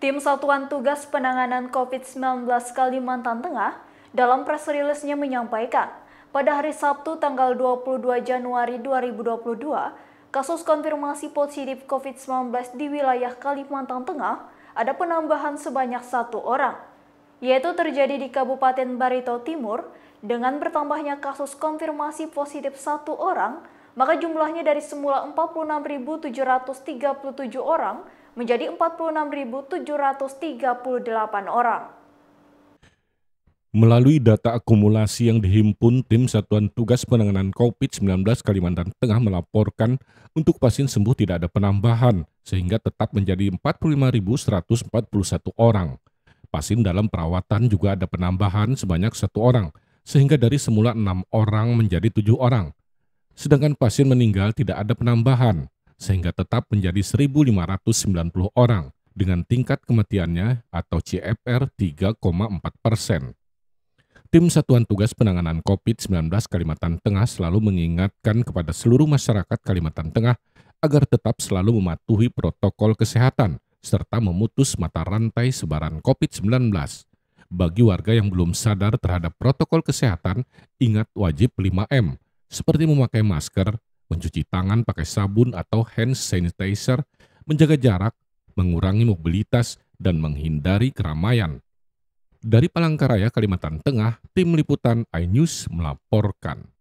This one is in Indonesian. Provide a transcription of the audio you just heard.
Tim Satuan Tugas Penanganan COVID-19 Kalimantan Tengah dalam press release-nya menyampaikan, pada hari Sabtu tanggal 22 Januari 2022, kasus konfirmasi positif COVID-19 di wilayah Kalimantan Tengah ada penambahan sebanyak satu orang, yaitu terjadi di Kabupaten Barito Timur dengan bertambahnya kasus konfirmasi positif satu orang, maka jumlahnya dari semula 46.737 orang menjadi 46.738 orang. Melalui data akumulasi yang dihimpun, tim Satuan Tugas Penanganan COVID-19 Kalimantan Tengah melaporkan untuk pasien sembuh tidak ada penambahan, sehingga tetap menjadi 45.141 orang. Pasien dalam perawatan juga ada penambahan sebanyak satu orang, sehingga dari semula enam orang menjadi tujuh orang. Sedangkan pasien meninggal tidak ada penambahan, sehingga tetap menjadi 1.590 orang dengan tingkat kematiannya atau CFR 3,4 persen. Tim Satuan Tugas Penanganan COVID-19 Kalimantan Tengah selalu mengingatkan kepada seluruh masyarakat Kalimantan Tengah agar tetap selalu mematuhi protokol kesehatan serta memutus mata rantai sebaran COVID-19. Bagi warga yang belum sadar terhadap protokol kesehatan, ingat wajib 5M, seperti memakai masker, mencuci tangan pakai sabun atau hand sanitizer, menjaga jarak, mengurangi mobilitas, dan menghindari keramaian. Dari Palangkaraya, Kalimantan Tengah, Tim Liputan iNews melaporkan.